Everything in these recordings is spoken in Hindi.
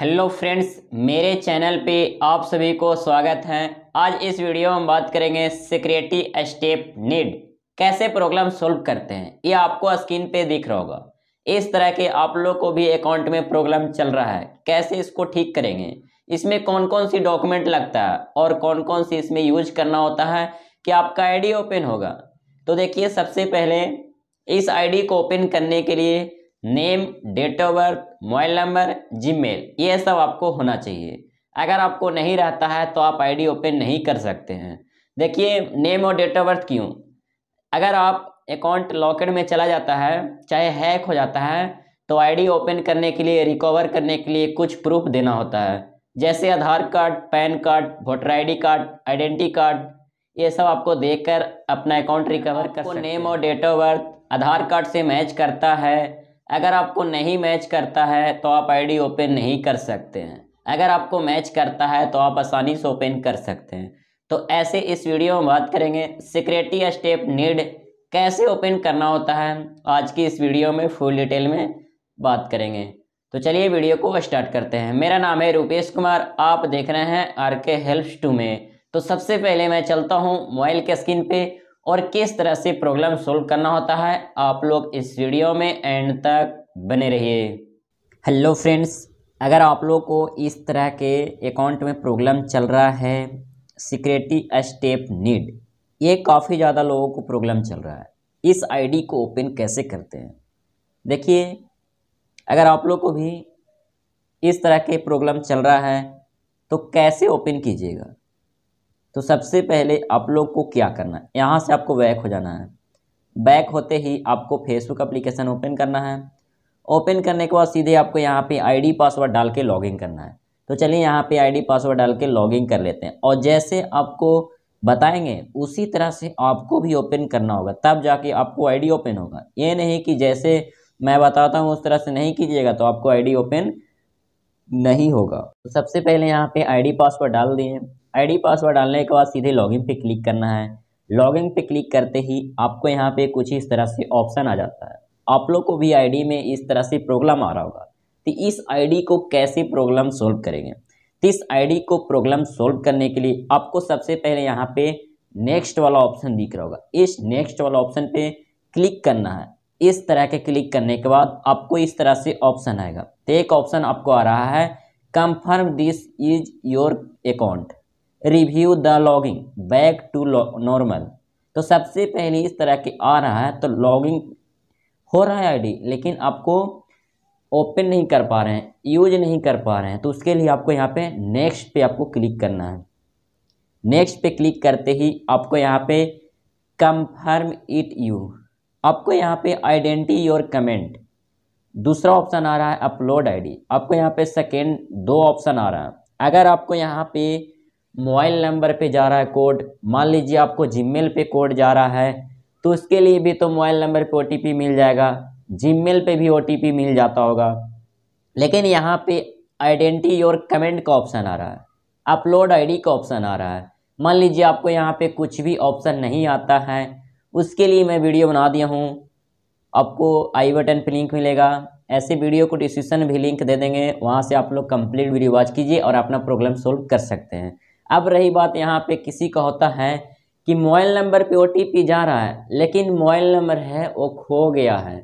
हेलो फ्रेंड्स मेरे चैनल पे आप सभी को स्वागत है आज इस वीडियो में बात करेंगे सिक्योरिटी स्टेप नीड कैसे प्रॉब्लम सॉल्व करते हैं ये आपको स्क्रीन पे दिख रहा होगा इस तरह के आप लोग को भी अकाउंट में प्रॉब्लम चल रहा है कैसे इसको ठीक करेंगे इसमें कौन कौन सी डॉक्यूमेंट लगता है और कौन कौन सी इसमें यूज करना होता है कि आपका आईडी ओपन होगा तो देखिए सबसे पहले इस आईडी को ओपन करने के लिए name date of birth mobile number Gmail ये सब आपको होना चाहिए अगर आपको नहीं रहता है तो आप आईडी ओपन नहीं कर सकते हैं देखिए नेम और डेट ऑफ बर्थ क्यों अगर आप अकाउंट लॉकेट में चला जाता है चाहे हैक हो जाता है तो आईडी ओपन करने के लिए रिकवर करने के लिए कुछ प्रूफ देना होता है जैसे Aadhaar card PAN card voter ID card identity card ये सब आपको देकर अपना अकाउंट रिकवर कर नेम और date of birth Aadhaar card से मैच करता है अगर आपको नहीं मैच करता है तो आप आईडी ओपन नहीं कर सकते हैं अगर आपको मैच करता है तो आप आसानी से ओपन कर सकते हैं तो ऐसे इस वीडियो में बात करेंगे सिक्योरिटी स्टेप नीड कैसे ओपन करना होता है आज की इस वीडियो में फुल डिटेल में बात करेंगे तो चलिए वीडियो को स्टार्ट करते हैं मेरा नाम है रूपेश कुमार आप देख रहे हैं आर के हेल्प टू में तो सबसे पहले मैं चलता हूँ मोबाइल के स्क्रीन पे और किस तरह से प्रॉब्लम सोल्व करना होता है आप लोग इस वीडियो में एंड तक बने रहिए हेलो फ्रेंड्स अगर आप लोग को इस तरह के अकाउंट में प्रॉब्लम चल रहा है सिक्रेटी स्टेप नीड ये काफ़ी ज़्यादा लोगों को प्रॉब्लम चल रहा है इस आईडी को ओपन कैसे करते हैं देखिए अगर आप लोग को भी इस तरह के प्रॉब्लम चल रहा है तो कैसे ओपन कीजिएगा तो सबसे पहले आप लोग को क्या करना है यहाँ से आपको बैक हो जाना है बैक होते ही आपको फेसबुक अप्लीकेशन ओपन करना है ओपन करने के बाद सीधे आपको यहाँ पे आईडी पासवर्ड डाल के लॉगिन करना है तो चलिए यहाँ पे आईडी पासवर्ड डाल के लॉगिन कर लेते हैं और जैसे आपको बताएंगे उसी तरह से आपको भी ओपन करना होगा तब जाके आपको आईडी ओपन होगा ये नहीं कि जैसे मैं बताता हूँ उस तरह से नहीं कीजिएगा तो आपको आईडी ओपन नहीं होगा तो सबसे पहले यहाँ पे आईडी पासवर्ड डाल दिए आईडी पासवर्ड डालने के बाद सीधे लॉगिन पे क्लिक करना है लॉगिन पे क्लिक करते ही आपको यहाँ पे कुछ इस तरह से ऑप्शन आ जाता है आप लोग को भी आईडी में इस तरह से प्रॉब्लम आ रहा होगा तो इस आईडी को कैसे प्रॉब्लम सोल्व करेंगे तो इस आई को प्रॉब्लम सोल्व करने के लिए आपको सबसे पहले यहाँ पे नेक्स्ट वाला ऑप्शन दिख रहा होगा इस नेक्स्ट वाला ऑप्शन पे क्लिक करना है इस तरह के क्लिक करने के बाद आपको इस तरह से ऑप्शन आएगा तो एक ऑप्शन आपको आ रहा है confirm this is your account review the logging back to normal तो सबसे पहले इस तरह के आ रहा है तो लॉगिंग हो रहा है आईडी लेकिन आपको ओपन नहीं कर पा रहे हैं यूज नहीं कर पा रहे हैं तो उसके लिए आपको यहाँ पे नेक्स्ट पे आपको क्लिक करना है नेक्स्ट पे क्लिक करते ही आपको यहाँ पे कंफर्म इट यू आपको यहाँ पे आइडेंटी योर कमेंट दूसरा ऑप्शन आ रहा है अपलोड आईडी आपको यहाँ पे सेकेंड दो ऑप्शन आ रहा है अगर आपको यहाँ पे मोबाइल नंबर पे जा रहा है कोड मान लीजिए आपको जीमेल पे कोड जा रहा है तो उसके लिए भी तो मोबाइल नंबर पे ओटीपी मिल जाएगा जीमेल पे भी ओटीपी मिल जाता होगा लेकिन यहाँ पे आइडेंटिटी और कमेंट का ऑप्शन आ रहा है अपलोड आईडी का ऑप्शन आ रहा है मान लीजिए आपको यहाँ पे कुछ भी ऑप्शन नहीं आता है उसके लिए मैं वीडियो बना दिया हूँ आपको आई बटन पर लिंक मिलेगा ऐसे वीडियो को डिस्क्रिप्शन भी लिंक दे देंगे वहाँ से आप लोग कंप्लीट वीडियो वॉच कीजिए और अपना प्रॉब्लम सोल्व कर सकते हैं अब रही बात यहाँ पे किसी का होता है कि मोबाइल नंबर पे ओटीपी जा रहा है लेकिन मोबाइल नंबर है वो खो गया है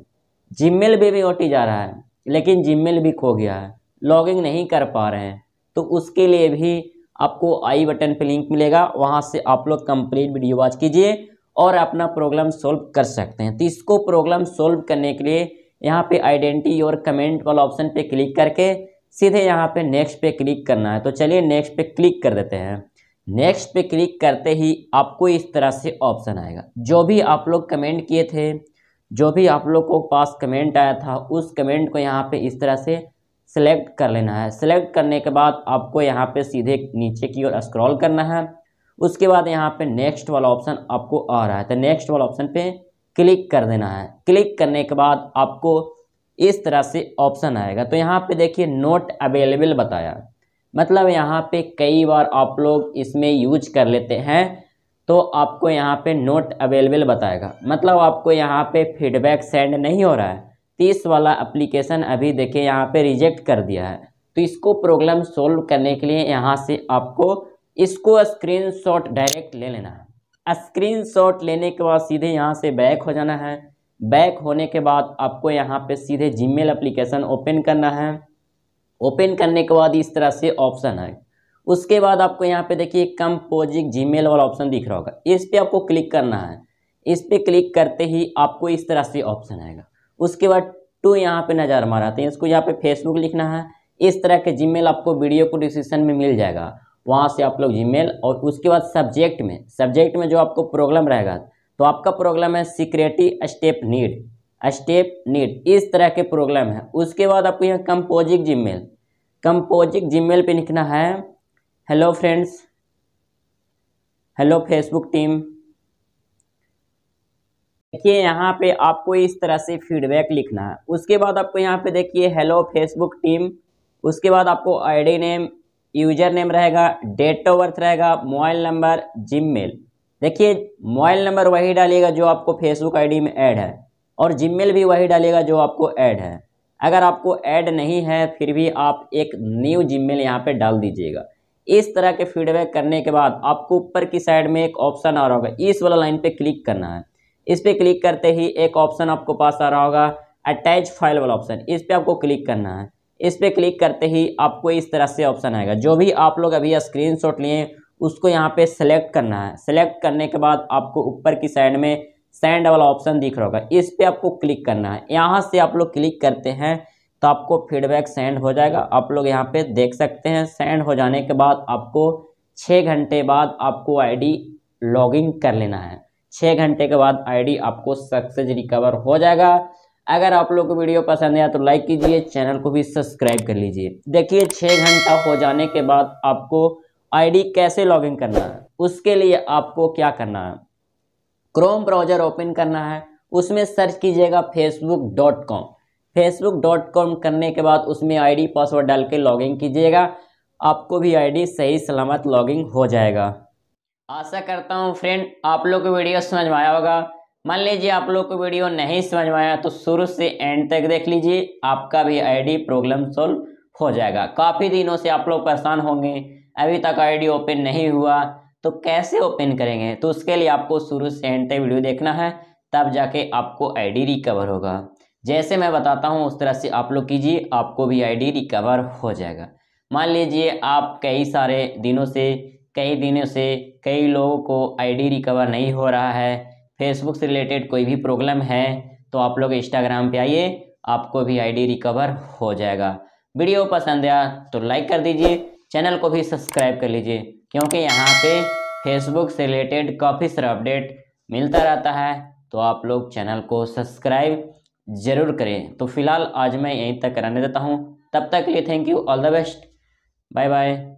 जिमेल पर भी ओटी जा रहा है लेकिन जिमेल भी खो गया है लॉगिंग नहीं कर पा रहे हैं तो उसके लिए भी आपको आई बटन पे लिंक मिलेगा वहाँ से आप लोग कंप्लीट वीडियो वॉच कीजिए और अपना प्रॉब्लम सॉल्व कर सकते हैं तो इसको प्रॉब्लम सॉल्व करने के लिए यहाँ पे आइडेंटिटी और कमेंट वाला ऑप्शन पे क्लिक करके सीधे यहाँ पे नेक्स्ट पे क्लिक करना है तो चलिए नेक्स्ट पे क्लिक कर देते हैं नेक्स्ट पे क्लिक करते ही आपको इस तरह से ऑप्शन आएगा जो भी आप लोग कमेंट किए थे जो भी आप लोग को पास कमेंट आया था उस कमेंट को यहाँ पे इस तरह से सेलेक्ट कर लेना है सेलेक्ट करने के बाद आपको यहाँ पे सीधे नीचे की ओर स्क्रॉल करना है उसके बाद यहाँ पे नेक्स्ट वाला ऑप्शन आपको आ रहा है तो नेक्स्ट वाला ऑप्शन पे क्लिक कर देना है क्लिक करने के बाद आपको इस तरह से ऑप्शन आएगा तो यहाँ पे देखिए नोट अवेलेबल बताया मतलब यहाँ पे कई बार आप लोग इसमें यूज कर लेते हैं तो आपको यहाँ पे नोट अवेलेबल बताएगा मतलब आपको यहाँ पे फीडबैक सेंड नहीं हो रहा है तीस तो वाला एप्लीकेशन अभी देखिए यहाँ पे रिजेक्ट कर दिया है तो इसको प्रॉब्लम सोल्व करने के लिए यहाँ से आपको इसको स्क्रीनशॉट डायरेक्ट ले लेना है स्क्रीनशॉट लेने के बाद सीधे यहाँ से बैक हो जाना है बैक होने के बाद आपको यहाँ पे सीधे जीमेल एप्लीकेशन ओपन करना है ओपन करने के बाद इस तरह से ऑप्शन है उसके बाद आपको यहाँ पे देखिए कंपोजिक जीमेल वाला ऑप्शन दिख रहा होगा इस पर आपको क्लिक करना है इस पर क्लिक करते ही आपको इस तरह से ऑप्शन आएगा उसके बाद टू यहाँ पे नज़र मारा था इसको यहाँ पे फेसबुक लिखना है इस तरह के जीमेल आपको वीडियो को डिस्क्रिप्शन में मिल जाएगा वहाँ से आप लोग जीमेल और उसके बाद सब्जेक्ट में सब्जेक्ट में जो आपको प्रॉब्लम रहेगा तो आपका प्रोग्राम है security step need step need इस तरह के प्रोग्राम है उसके बाद आपको यहाँ कंपोजिक जिमेल कंपोजिक जिमेल पे लिखना है hello friends hello Facebook team देखिए यहाँ पे आपको इस तरह से फीडबैक लिखना है उसके बाद आपको यहाँ पे देखिए हेलो फेसबुक टीम उसके बाद आपको आईडी नेम यूजर नेम रहेगा डेट ऑफ बर्थ रहेगा मोबाइल नंबर मेल देखिए मोबाइल नंबर वही डालिएगा जो आपको फेसबुक आईडी में ऐड है और जिमेल भी वही डालिएगा जो आपको ऐड है अगर आपको ऐड नहीं है फिर भी आप एक न्यू जिमेल यहाँ पर डाल दीजिएगा इस तरह के फीडबैक करने के बाद आपको ऊपर की साइड में एक ऑप्शन आ रहा होगा इस वाला लाइन पर क्लिक करना है इस पर क्लिक करते ही एक ऑप्शन आपको पास आ रहा होगा अटैच फाइल वाला ऑप्शन इस पर आपको क्लिक करना है इस पर क्लिक करते ही आपको इस तरह से ऑप्शन आएगा जो भी आप लोग अभी स्क्रीन शॉट लिए उसको यहाँ पे सेलेक्ट करना है सेलेक्ट करने के बाद आपको ऊपर की साइड में सेंड वाला ऑप्शन दिख रहा होगा इस पर आपको क्लिक करना है यहाँ से आप लोग क्लिक करते हैं तो आपको फीडबैक सेंड हो जाएगा आप लोग यहाँ पे देख सकते हैं सेंड हो जाने के बाद आपको छः घंटे बाद आपको आईडी लॉगिन कर लेना है छः घंटे के बाद आईडी आपको सक्सेस रिकवर हो जाएगा अगर आप लोग को वीडियो पसंद आया तो लाइक कीजिए चैनल को भी सब्सक्राइब कर लीजिए देखिए छः घंटा हो जाने के बाद आपको आईडी कैसे लॉगिन करना है उसके लिए आपको क्या करना है क्रोम ब्राउजर ओपन करना है उसमें सर्च कीजिएगा Facebook dot com Facebook dot com करने के बाद उसमें आईडी पासवर्ड डाल के लॉगिन कीजिएगा आपको भी आईडी सही सलामत लॉगिन हो जाएगा आशा करता हूँ फ्रेंड आप लोग को वीडियो समझ में आया होगा मान लीजिए आप लोग को वीडियो नहीं समझ में आया तो शुरू से एंड तक देख लीजिए आपका भी आईडी प्रॉब्लम सॉल्व हो जाएगा काफ़ी दिनों से आप लोग परेशान होंगे अभी तक आईडी ओपन नहीं हुआ तो कैसे ओपन करेंगे तो उसके लिए आपको शुरू से एंड तक वीडियो देखना है तब जाके आपको आईडी रिकवर होगा जैसे मैं बताता हूँ उस तरह से आप लोग कीजिए आपको भी आईडी रिकवर हो जाएगा मान लीजिए आप कई सारे दिनों से कई दिनों से कई लोगों को आईडी रिकवर नहीं हो रहा है फेसबुक से रिलेटेड कोई भी प्रॉब्लम है तो आप लोग इंस्टाग्राम पे आइए आपको भी आईडी रिकवर हो जाएगा वीडियो पसंद आया तो लाइक कर दीजिए चैनल को भी सब्सक्राइब कर लीजिए क्योंकि यहाँ पे फेसबुक से रिलेटेड काफ़ी सारा अपडेट मिलता रहता है तो आप लोग चैनल को सब्सक्राइब ज़रूर करें तो फिलहाल आज मैं यहीं तक कराने देता हूँ तब तक के लिए thank you all the best bye bye